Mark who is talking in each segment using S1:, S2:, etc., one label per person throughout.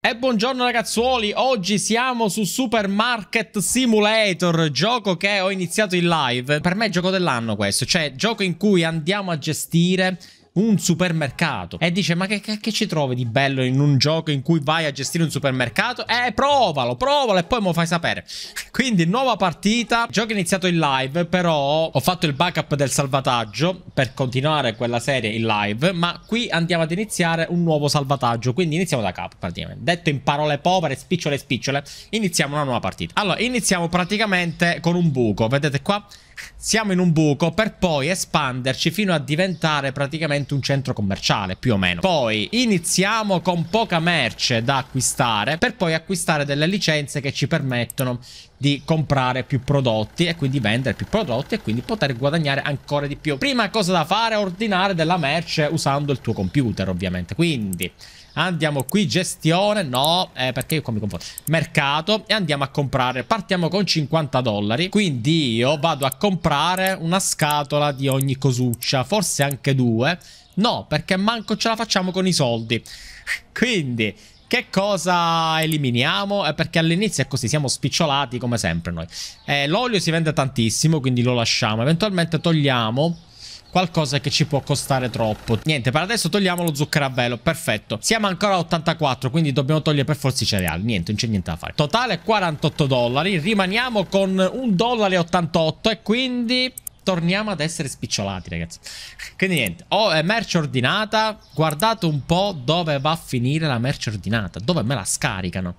S1: E buongiorno ragazzuoli, oggi siamo su Supermarket Simulator, gioco che ho iniziato in live. Per me è gioco dell'anno questo, cioè gioco in cui andiamo a gestire un supermercato. E dice, ma che, che, che ci trovi di bello in un gioco in cui vai a gestire un supermercato? Eh, provalo, provalo e poi me lo fai sapere. Quindi, nuova partita. Il gioco è iniziato in live, però ho fatto il backup del salvataggio per continuare quella serie in live, ma qui andiamo ad iniziare un nuovo salvataggio. Quindi iniziamo da capo, praticamente. Detto in parole povere, spicciole spicciole, iniziamo una nuova partita. Allora, iniziamo praticamente con un buco. Vedete qua? siamo in un buco per poi espanderci fino a diventare praticamente un centro commerciale, più o meno. Poi iniziamo con poca merce da acquistare per poi acquistare delle licenze che ci permettono di comprare più prodotti e quindi vendere più prodotti e quindi poter guadagnare ancora di più. Prima cosa da fare è ordinare della merce usando il tuo computer, ovviamente. Quindi Andiamo qui, gestione, no, eh, perché io qua mi confondo. Mercato e andiamo a comprare. Partiamo con 50 dollari. Quindi io vado a comprare una scatola di ogni cosuccia, forse anche due. No, perché manco ce la facciamo con i soldi. Quindi che cosa eliminiamo? Eh, perché all'inizio è così, siamo spicciolati come sempre noi. Eh, l'olio si vende tantissimo, quindi lo lasciamo. Eventualmente togliamo qualcosa che ci può costare troppo. Niente, per adesso togliamo lo zucchero a velo, perfetto. Siamo ancora a 84, quindi dobbiamo togliere per forza i cereali. Niente, non c'è niente da fare. Totale 48 dollari, rimaniamo con 1,88 dollari e quindi torniamo ad essere spicciolati, ragazzi. Quindi niente, ho oh, merce ordinata. Guardate un po' dove va a finire la merce ordinata, dove me la scaricano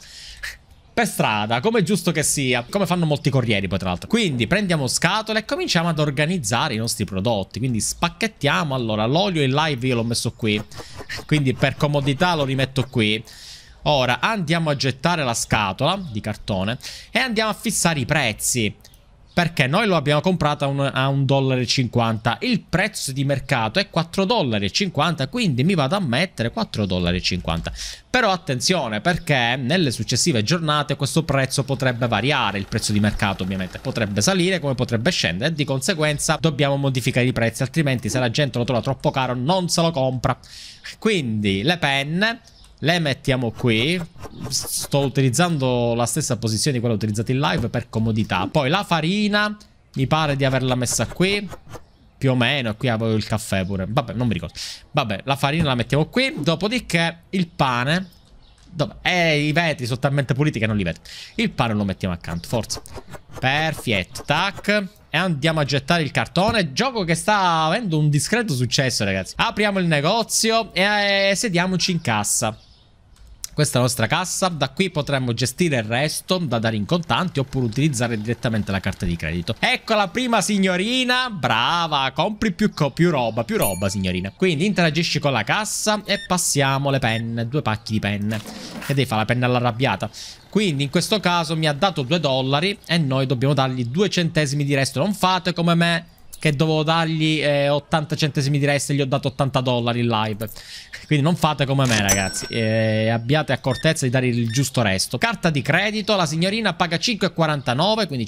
S1: per strada, come è giusto che sia, come fanno molti corrieri poi tra l'altro. Quindi prendiamo scatole e cominciamo ad organizzare i nostri prodotti, quindi spacchettiamo, allora l'olio in live io l'ho messo qui, quindi per comodità lo rimetto qui. Ora andiamo a gettare la scatola di cartone e andiamo a fissare i prezzi perché noi lo abbiamo comprato a 1,50 Il prezzo di mercato è 4,50 quindi mi vado a mettere 4,50 Però attenzione perché nelle successive giornate questo prezzo potrebbe variare, il prezzo di mercato ovviamente potrebbe salire come potrebbe scendere e di conseguenza dobbiamo modificare i prezzi, altrimenti se la gente lo trova troppo caro non se lo compra. Quindi le penne le mettiamo qui. Sto utilizzando la stessa posizione di quella utilizzata in live per comodità. Poi la farina, mi pare di averla messa qui. Più o meno, qui avevo il caffè pure. Vabbè, non mi ricordo. Vabbè, la farina la mettiamo qui. Dopodiché il pane. Eh, i vetri sono talmente puliti che non li vedo. Il pane lo mettiamo accanto, forza. Perfetto, tac. E andiamo a gettare il cartone. Gioco che sta avendo un discreto successo, ragazzi. Apriamo il negozio e sediamoci in cassa. Questa è la nostra cassa, da qui potremmo gestire il resto da dare in contanti oppure utilizzare direttamente la carta di credito. Ecco la prima signorina, brava, compri più, co più roba, più roba signorina. Quindi interagisci con la cassa e passiamo le penne, due pacchi di penne. E devi fare la penna all'arrabbiata. Quindi in questo caso mi ha dato 2 dollari e noi dobbiamo dargli 2 centesimi di resto. Non fate come me che dovevo dargli eh, 80 centesimi di resta e gli ho dato 80 dollari in live. Quindi non fate come me ragazzi, eh, abbiate accortezza di dare il giusto resto. Carta di credito, la signorina paga 5,49, quindi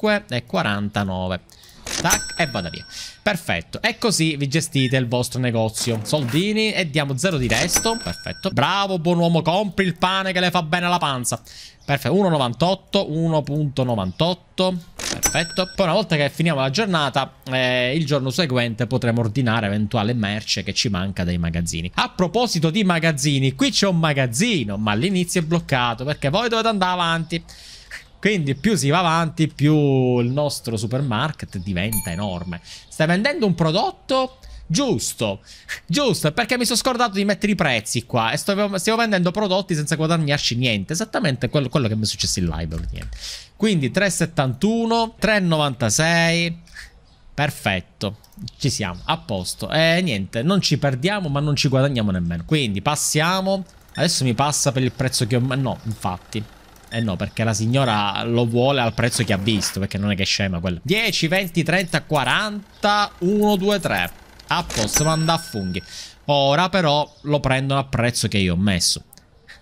S1: 5,49. Tac, e vada via. Perfetto. E così vi gestite il vostro negozio. Soldini e diamo zero di resto. Perfetto. Bravo, buon uomo, compri il pane che le fa bene alla panza. Perfetto, 1,98, 1.98, perfetto. Poi una volta che finiamo la giornata, eh, il giorno seguente potremo ordinare eventuale merce che ci manca dai magazzini. A proposito di magazzini, qui c'è un magazzino, ma all'inizio è bloccato perché voi dovete andare avanti. Quindi più si va avanti, più il nostro supermarket diventa enorme. Stai vendendo un prodotto... Giusto, giusto, perché mi sono scordato di mettere i prezzi qua e sto, stiamo vendendo prodotti senza guadagnarci niente, esattamente quello, quello che mi è successo in live. niente. Quindi 3,71, 3,96, perfetto, ci siamo, a posto. E niente, non ci perdiamo ma non ci guadagniamo nemmeno, quindi passiamo, adesso mi passa per il prezzo che ho, no, infatti... Eh no, perché la signora lo vuole al prezzo che ha visto, perché non è che è scema quella. 10, 20, 30, 40, 1, 2, 3. A posto, manda a funghi. Ora però lo prendono al prezzo che io ho messo.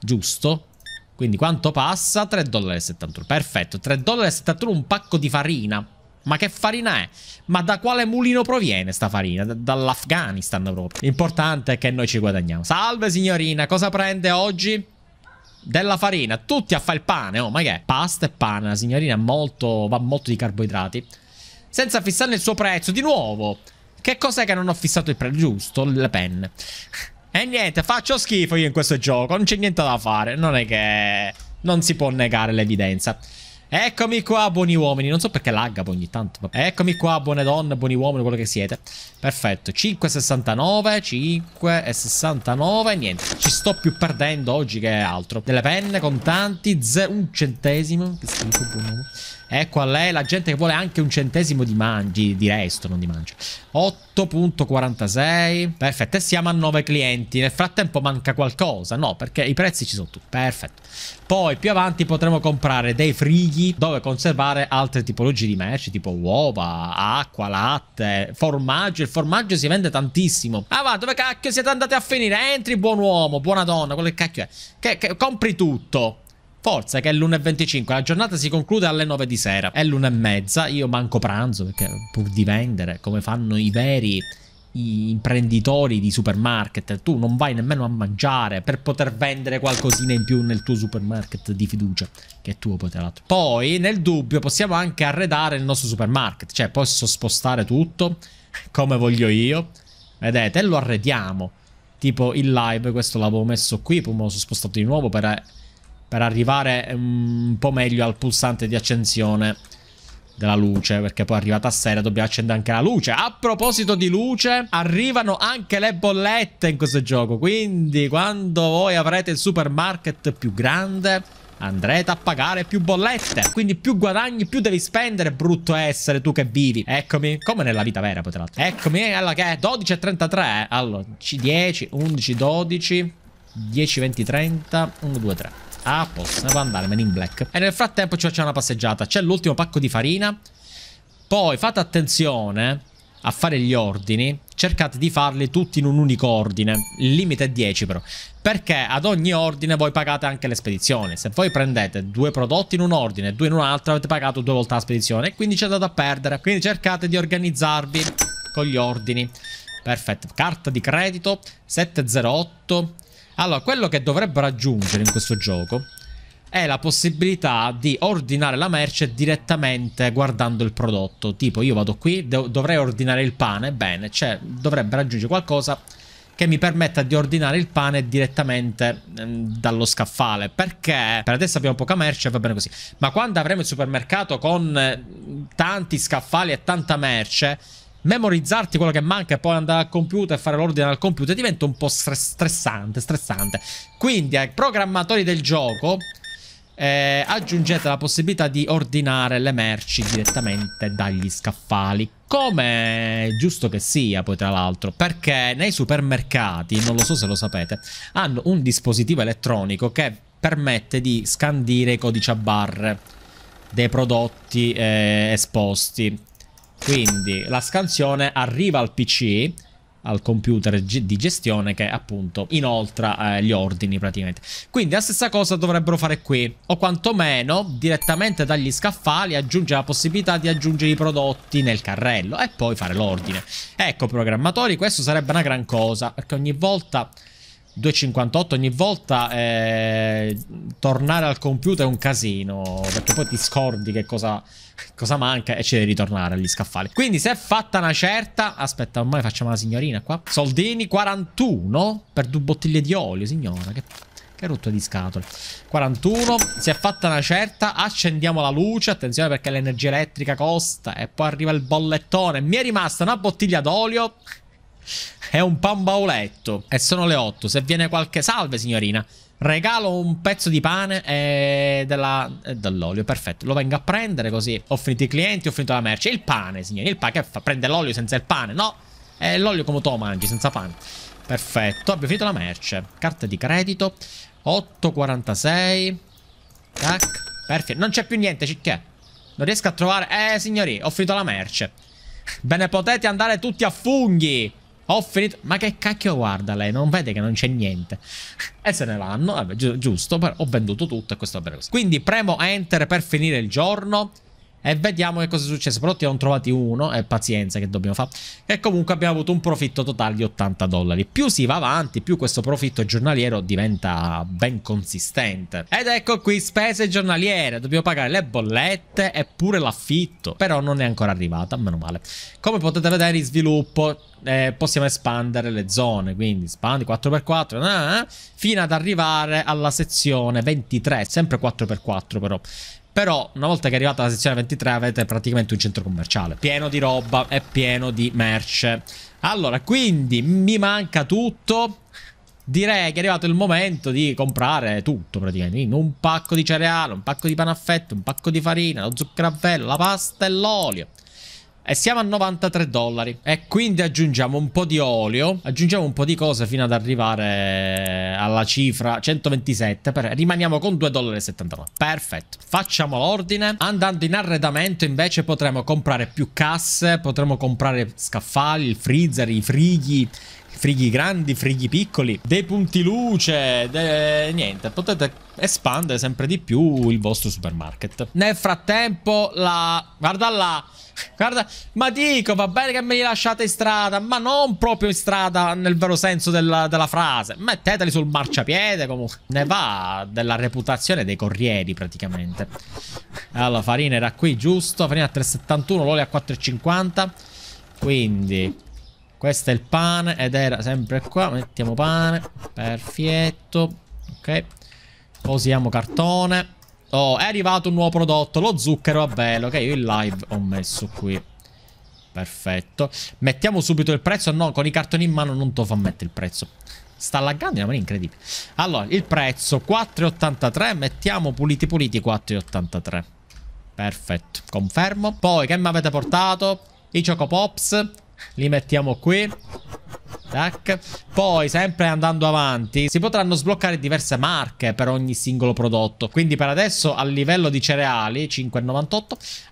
S1: Giusto? Quindi quanto passa? 3,71 Perfetto, 3,71 un pacco di farina. Ma che farina è? Ma da quale mulino proviene sta farina? Dall'Afghanistan proprio. L'importante è che noi ci guadagniamo. Salve signorina, cosa prende oggi? della farina, tutti a fare il pane, oh, ma che è? Pasta e pane, la signorina molto, va molto di carboidrati. Senza fissarne il suo prezzo, di nuovo. Che cos'è che non ho fissato il prezzo? Giusto, le penne. E niente, faccio schifo io in questo gioco, non c'è niente da fare, non è che... Non si può negare l'evidenza. Eccomi qua, buoni uomini. Non so perché lagga poi ogni tanto. Eccomi qua, buone donne, buoni uomini, quello che siete. Perfetto. 5,69, 5,69. Niente, ci sto più perdendo oggi che altro. Delle penne, contanti, un centesimo. Che schifo, buon uomo è qual è la gente che vuole anche un centesimo di mangi, di resto, non di mangi. 8.46. Perfetto, e siamo a 9 clienti. Nel frattempo manca qualcosa, no? Perché i prezzi ci sono tutti. Perfetto. Poi più avanti potremo comprare dei frighi dove conservare altre tipologie di merci, tipo uova, acqua, latte, formaggio. Il formaggio si vende tantissimo. Ah va, dove cacchio siete andati a finire? Entri, buon uomo, buona donna, quello che cacchio è. Che, che, compri tutto. Forza che è l'1.25, la giornata si conclude alle 9 di sera, è l'1.30, io manco pranzo perché pur di vendere, come fanno i veri imprenditori di supermarket, tu non vai nemmeno a mangiare per poter vendere qualcosina in più nel tuo supermarket di fiducia, che è tuo poi tra l'altro. Poi nel dubbio possiamo anche arredare il nostro supermarket, cioè posso spostare tutto come voglio io, vedete, e lo arrediamo. Tipo il live, questo l'avevo messo qui, poi me lo sono spostato di nuovo per eh, per arrivare un po' meglio al pulsante di accensione della luce perché poi arrivata a sera dobbiamo accendere anche la luce a proposito di luce arrivano anche le bollette in questo gioco quindi quando voi avrete il supermarket più grande andrete a pagare più bollette quindi più guadagni più devi spendere brutto essere tu che vivi eccomi come nella vita vera poi tra l'altro eccomi allora che è 12 e 33 eh. allora 10 11 12 10 20 30 1 2 3 Ah, posso. Devo andarmene in black. E nel frattempo ci facciamo una passeggiata. C'è l'ultimo pacco di farina. Poi fate attenzione a fare gli ordini. Cercate di farli tutti in un unico ordine. Il limite è 10 però. Perché ad ogni ordine voi pagate anche le spedizioni. Se voi prendete due prodotti in un ordine e due in un altro avete pagato due volte la spedizione. E quindi c'è da perdere. Quindi cercate di organizzarvi con gli ordini. Perfetto. Carta di credito 708. Allora, quello che dovrebbe raggiungere in questo gioco è la possibilità di ordinare la merce direttamente guardando il prodotto. Tipo, io vado qui, dovrei ordinare il pane, bene, cioè dovrebbero aggiungere qualcosa che mi permetta di ordinare il pane direttamente ehm, dallo scaffale. Perché per adesso abbiamo poca merce, va bene così. Ma quando avremo il supermercato con eh, tanti scaffali e tanta merce, memorizzarti quello che manca e poi andare al computer e fare l'ordine al computer diventa un po' stressante, stressante. Quindi ai programmatori del gioco eh, aggiungete la possibilità di ordinare le merci direttamente dagli scaffali. Come giusto che sia, poi tra l'altro, perché nei supermercati, non lo so se lo sapete, hanno un dispositivo elettronico che permette di scandire i codici a barre dei prodotti eh, esposti. Quindi la scansione arriva al PC al computer di gestione che appunto inoltra eh, gli ordini praticamente. Quindi la stessa cosa dovrebbero fare qui, o quantomeno direttamente dagli scaffali aggiungere la possibilità di aggiungere i prodotti nel carrello e poi fare l'ordine. Ecco programmatori, questo sarebbe una gran cosa, perché ogni volta 2,58 ogni volta eh, tornare al computer è un casino perché poi ti scordi che cosa, cosa manca e ci devi ritornare agli scaffali quindi se è fatta una certa aspetta ormai facciamo la signorina qua soldini 41 per due bottiglie di olio signora che, che rotto di scatole 41 se è fatta una certa accendiamo la luce attenzione perché l'energia elettrica costa e poi arriva il bollettone mi è rimasta una bottiglia d'olio è un pan E sono le 8. Se viene qualche... Salve, signorina. Regalo un pezzo di pane e, eh, dell'olio, perfetto. Lo vengo a prendere così ho finito i clienti, ho finito la merce. Il pane, signori, il pane che fa? Prende l'olio senza il pane? No, è l'olio come tu mangi, senza pane. Perfetto, abbiamo finito la merce. Carta di credito, 8,46. Tac, perfetto. Non c'è più niente, cicchè. Non riesco a trovare... Eh, signori, ho finito la merce. Ve ne potete andare tutti a funghi. Ho finito... Ma che cacchio guarda lei? Non vede che non c'è niente. e se ne vanno. Vabbè, gi giusto. Ho venduto tutto e questo va bene Quindi premo Enter per finire il giorno. E vediamo che cosa è successo. Però ti ho trovati uno. E eh, pazienza, che dobbiamo fare. E comunque abbiamo avuto un profitto totale di 80 dollari. Più si va avanti, più questo profitto giornaliero diventa ben consistente. Ed ecco qui spese giornaliere. Dobbiamo pagare le bollette e pure l'affitto. Però non è ancora arrivata, meno male. Come potete vedere in sviluppo eh, possiamo espandere le zone. Quindi espandi 4x4 nah, fino ad arrivare alla sezione 23. Sempre 4x4 però. Però una volta che è arrivata la sezione 23 avete praticamente un centro commerciale pieno di roba e pieno di merce. Allora, quindi mi manca tutto. Direi che è arrivato il momento di comprare tutto praticamente. Quindi un pacco di cereale, un pacco di panaffetto, un pacco di farina, lo zucchero a velo, la pasta e l'olio. E siamo a 93 dollari. E quindi aggiungiamo un po' di olio. Aggiungiamo un po' di cose fino ad arrivare alla cifra 127. Per... Rimaniamo con 2,79 dollari. Perfetto. Facciamo l'ordine. Andando in arredamento invece potremo comprare più casse. Potremo comprare scaffali, il freezer, i frighi frighi grandi, frighi piccoli, dei punti luce, de... niente, potete espandere sempre di più il vostro supermarket. Nel frattempo la... guarda là! Guarda, ma dico, va bene che me li lasciate in strada, ma non proprio in strada nel vero senso della, della frase. Metteteli sul marciapiede comunque. Ne va della reputazione dei corrieri praticamente. Allora, farina era qui, giusto? Farina a 3,71, l'olio a 4,50. Quindi questo è il pane ed era sempre qua. Mettiamo pane. Perfetto. Ok. Posiamo cartone. Oh, è arrivato un nuovo prodotto, lo zucchero a velo, che io in live ho messo qui. Perfetto. Mettiamo subito il prezzo, no, con i cartoni in mano non te lo fa mettere il prezzo. Sta laggando in una maniera incredibile. Allora, il prezzo 4,83, mettiamo puliti puliti 4,83. Perfetto, confermo. Poi, che mi avete portato? I Choco Pops li mettiamo qui. Tac. Poi, sempre andando avanti, si potranno sbloccare diverse marche per ogni singolo prodotto. Quindi per adesso, a livello di cereali, 5,98,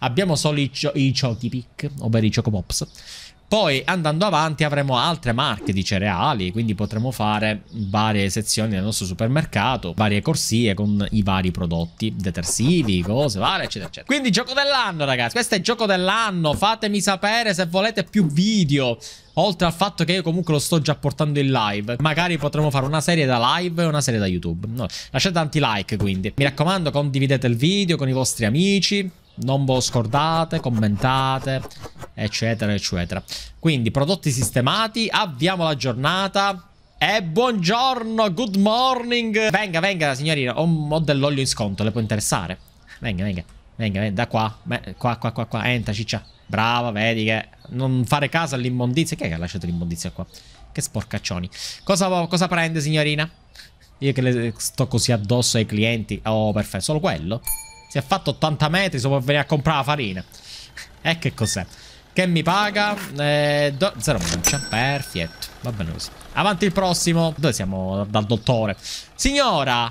S1: abbiamo solo i, i Chotipic, ovvero i Chocopops poi andando avanti avremo altre marche di cereali, quindi potremo fare varie sezioni del nostro supermercato, varie corsie con i vari prodotti, detersivi, cose varie, eccetera, eccetera. Quindi gioco dell'anno, ragazzi, questo è il gioco dell'anno, fatemi sapere se volete più video. Oltre al fatto che io comunque lo sto già portando in live Magari potremo fare una serie da live e una serie da YouTube no. Lasciate tanti like quindi Mi raccomando condividete il video con i vostri amici non scordate, commentate, eccetera, eccetera. Quindi, prodotti sistemati, avviamo la giornata. E buongiorno, good morning. Venga, venga, signorina, ho, ho dell'olio in sconto, le può interessare. Venga, venga, venga, venga da qua, qua, qua, qua, qua, entra, ciccia. Brava, vedi che non fare caso all'immondizia. Chi è che ha lasciato l'immondizia qua? Che sporcaccioni. Cosa, cosa prende, signorina? Io che le sto così addosso ai clienti. Oh, perfetto, solo quello? Si è fatto 80 metri solo per venire a comprare la farina. E che cos'è? Che mi paga? Eh, do... Zero mancia. Perfetto. Va bene così. Avanti il prossimo. Dove siamo? Dal dottore. Signora,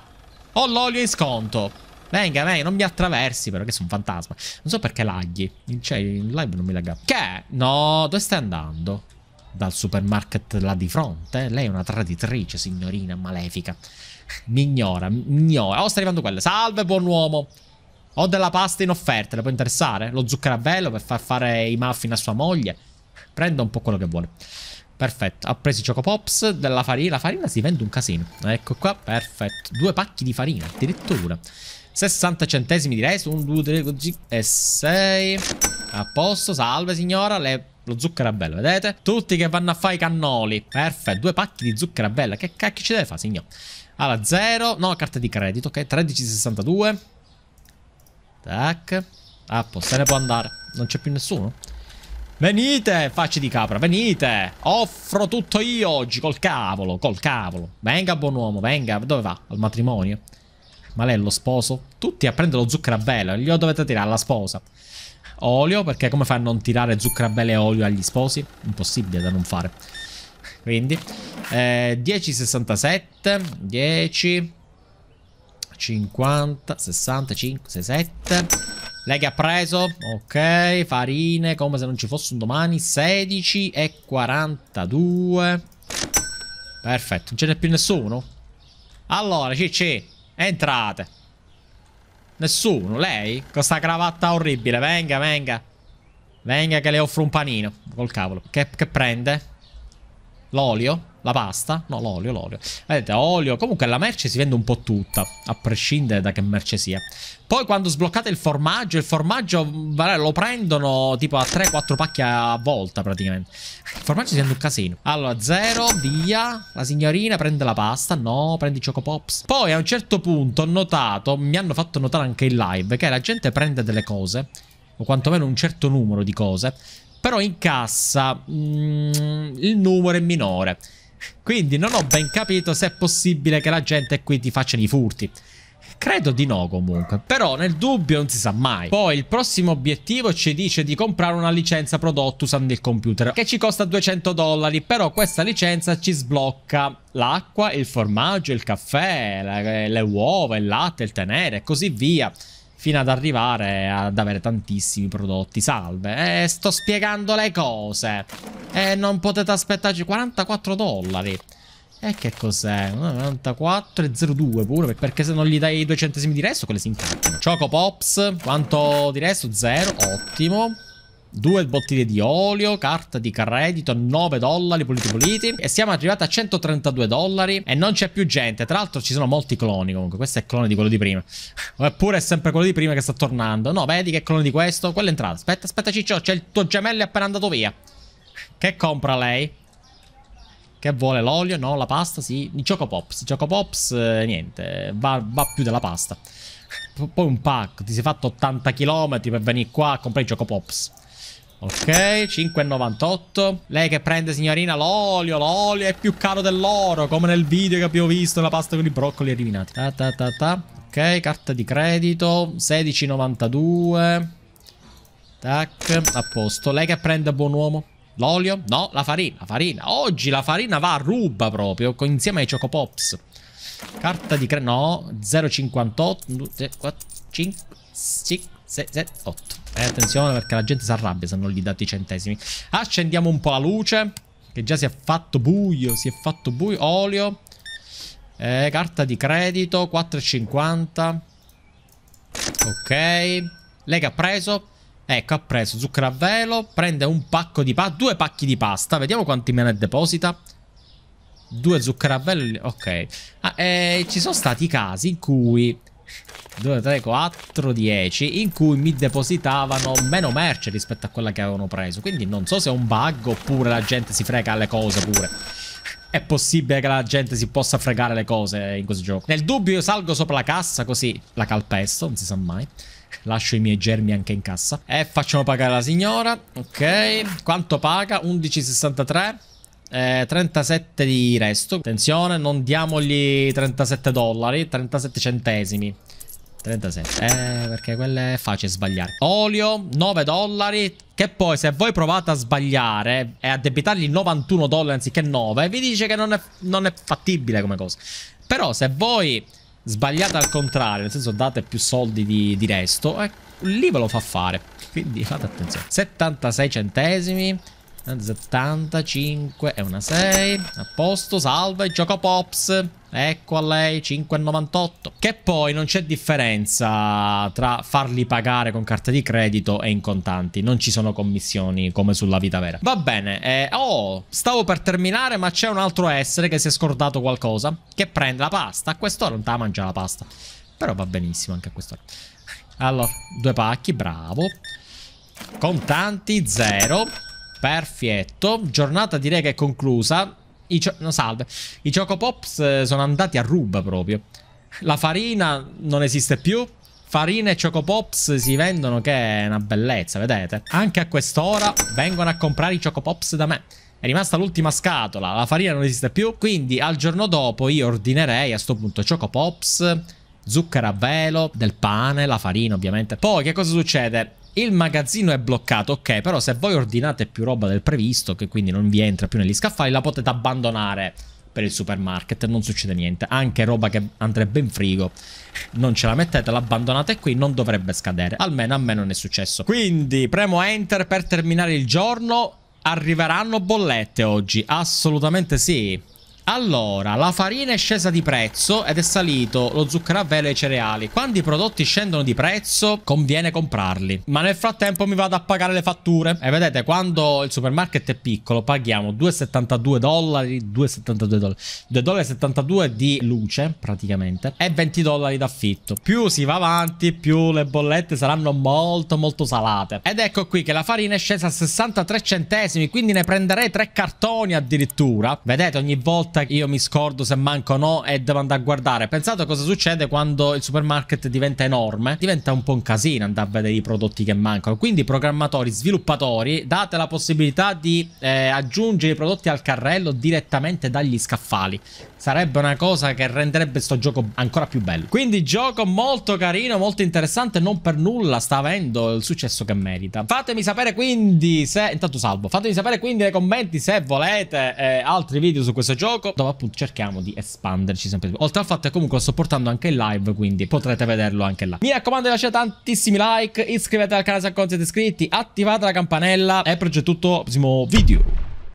S1: ho l'olio in sconto. Venga, venga, non mi attraversi però, che sono un fantasma. Non so perché laghi. Cioè, in live non mi lagga. Che? No, dove stai andando? Dal supermarket là di fronte? Lei è una traditrice, signorina malefica. Mi ignora, mi ignora. Oh, sta arrivando quella. Salve, buon uomo. Ho della pasta in offerta, le può interessare? Lo zucchero a velo per far fare i muffin a sua moglie? Prenda un po' quello che vuole. Perfetto, ha preso i Choco Pops, della farina. La farina si vende un casino. Ecco qua, perfetto. Due pacchi di farina, addirittura. 60 centesimi di reso, 1, 2, 3, 4, 5 e 6. A posto, salve signora, le lo zucchero a velo, vedete? Tutti che vanno a fare i cannoli. Perfetto, due pacchi di zucchero a velo. Che cacchio ci deve fare, signora? Allora, 0, no, carta di credito, ok? 13,62. Tac. Appo, se ne può andare. Non c'è più nessuno? Venite, facci di capra, venite. Offro tutto io oggi, col cavolo, col cavolo. Venga, buon uomo, venga. Dove va? Al matrimonio. Ma lei è lo sposo? Tutti a prendere lo zucchero a vela. Glielo dovete tirare alla sposa. Olio, perché come fa a non tirare zucchero a vela e olio agli sposi? Impossibile da non fare. Quindi, eh, 10,67, 10... 50, 65, 7. Lei che ha preso, ok, farine, come se non ci fosse un domani, 16 e 42. Perfetto, non ce n'è più nessuno? Allora, Cicci, entrate. Nessuno, lei? Con sta cravatta orribile, venga, venga. Venga che le offro un panino, col cavolo. Che, che prende? L'olio? La pasta? No, l'olio, l'olio. Vedete, olio. Comunque la merce si vende un po' tutta, a prescindere da che merce sia. Poi quando sbloccate il formaggio, il formaggio mm, vabbè, lo prendono tipo a 3-4 pacchi a volta praticamente. Il formaggio si vende un casino. Allora, zero, via. La signorina prende la pasta. No, prendi i Choco Poi a un certo punto ho notato, mi hanno fatto notare anche in live, che la gente prende delle cose, o quantomeno un certo numero di cose, però in cassa mh, mm, il numero è minore. Quindi non ho ben capito se è possibile che la gente qui ti faccia i furti. Credo di no comunque, però nel dubbio non si sa mai. Poi il prossimo obiettivo ci dice di comprare una licenza prodotto usando il computer, che ci costa 200 dollari, però questa licenza ci sblocca l'acqua, il formaggio, il caffè, le, eh, le uova, il latte, il tenere e così via fino ad arrivare ad avere tantissimi prodotti. Salve, eh, sto spiegando le cose. E eh, non potete aspettarci 44 dollari. E che cos'è? 94,02 pure, perché se non gli dai i due centesimi di resto, quelle si incazzano. Choco Pops, quanto di resto? Zero, ottimo. Due bottiglie di olio, carta di credito, 9 dollari puliti puliti E siamo arrivati a 132 dollari E non c'è più gente Tra l'altro ci sono molti cloni comunque Questo è il clone di quello di prima Oppure è sempre quello di prima che sta tornando No vedi che è clone di questo Quello è entrato Aspetta aspetta ciccio C'è il tuo gemello appena andato via Che compra lei? Che vuole l'olio? No la pasta? Sì I Choco Pops Choco Pops eh, niente va, va più della pasta P Poi un pack. Ti sei fatto 80 km per venire qua a comprare i Choco Pops Ok, 5,98. Lei che prende, signorina, l'olio. L'olio è più caro dell'oro, come nel video che abbiamo visto, la pasta con i broccoli eliminati. Ta ta ta ta. Ok, carta di credito, 16,92. Tac, a posto. Lei che prende, buon uomo. L'olio? No, la farina, la farina. Oggi la farina va a ruba proprio, insieme ai Choco Carta di credito, no, 0,58. 5, 6, 6, 7, 8. E attenzione perché la gente si arrabbia se non gli date i centesimi. Accendiamo un po' la luce. Che già si è fatto buio. Si è fatto buio. Olio. Eh, carta di credito. 4,50. Ok. Lei che ha preso. Ecco, ha preso zucchero a velo. Prende un pacco di pasta. Due pacchi di pasta. Vediamo quanti me ne deposita. Due zucchero a velo. Ok. Ah, eh, ci sono stati casi in cui 2, 3, 4, 10 in cui mi depositavano meno merce rispetto a quella che avevano preso. Quindi non so se è un bug oppure la gente si frega alle cose pure. È possibile che la gente si possa fregare le cose in questo gioco. Nel dubbio io salgo sopra la cassa così la calpesto, non si sa mai. Lascio i miei germi anche in cassa. E facciamo pagare la signora. Ok. Quanto paga? 11,63. Eh, 37 di resto. Attenzione, non diamogli 37 dollari, 37 centesimi. 37. Eh, perché quella è facile sbagliare. Olio, 9 dollari. Che poi, se voi provate a sbagliare e a debitargli 91 dollari anziché 9, vi dice che non è, non è fattibile come cosa. Però, se voi sbagliate al contrario, nel senso date più soldi di, di resto, eh, lì ve lo fa fare. Quindi fate attenzione. 76 centesimi. 75 è una 6 a posto salve, gioco pops ecco a lei 5,98 che poi non c'è differenza tra farli pagare con carta di credito e in contanti non ci sono commissioni come sulla vita vera va bene eh, oh stavo per terminare ma c'è un altro essere che si è scordato qualcosa che prende la pasta a quest'ora non te la mangia la pasta però va benissimo anche a quest'ora allora due pacchi bravo contanti zero Perfetto, giornata direi che è conclusa. I no, salve. I Choco Pops eh, sono andati a ruba proprio. La farina non esiste più. Farina e Choco Pops si vendono che è una bellezza, vedete? Anche a quest'ora vengono a comprare i Choco Pops da me. È rimasta l'ultima scatola, la farina non esiste più. Quindi al giorno dopo io ordinerei a sto punto Choco Pops, zucchero a velo, del pane, la farina ovviamente. Poi che cosa succede? il magazzino è bloccato, ok, però se voi ordinate più roba del previsto, che quindi non vi entra più negli scaffali, la potete abbandonare per il supermarket, non succede niente. Anche roba che andrebbe in frigo, non ce la mettete, l'abbandonate qui, non dovrebbe scadere. Almeno a me non è successo. Quindi premo Enter per terminare il giorno. Arriveranno bollette oggi, assolutamente sì. Allora, la farina è scesa di prezzo ed è salito lo zucchero a vela e i cereali. Quando i prodotti scendono di prezzo, conviene comprarli. Ma nel frattempo mi vado a pagare le fatture. E vedete, quando il supermarket è piccolo, paghiamo 2,72 dollari, 2,72 dollari, 2,72 dollari di luce, praticamente, e 20 dollari d'affitto. Più si va avanti, più le bollette saranno molto, molto salate. Ed ecco qui che la farina è scesa a 63 centesimi, quindi ne prenderei 3 cartoni addirittura. Vedete, ogni volta volta che io mi scordo se manco o no e devo andare a guardare. Pensate cosa succede quando il supermarket diventa enorme. Diventa un po' un casino andare a vedere i prodotti che mancano. Quindi programmatori, sviluppatori, date la possibilità di eh, aggiungere i prodotti al carrello direttamente dagli scaffali sarebbe una cosa che renderebbe sto gioco ancora più bello. Quindi gioco molto carino, molto interessante, non per nulla sta avendo il successo che merita. Fatemi sapere quindi se... Intanto salvo. Fatemi sapere quindi nei commenti se volete eh, altri video su questo gioco, dove appunto cerchiamo di espanderci sempre più. Oltre al fatto che comunque lo sto portando anche in live, quindi potrete vederlo anche là. Mi raccomando lasciate tantissimi like, iscrivetevi al canale se ancora non siete iscritti, attivate la campanella e per oggi è tutto, prossimo video.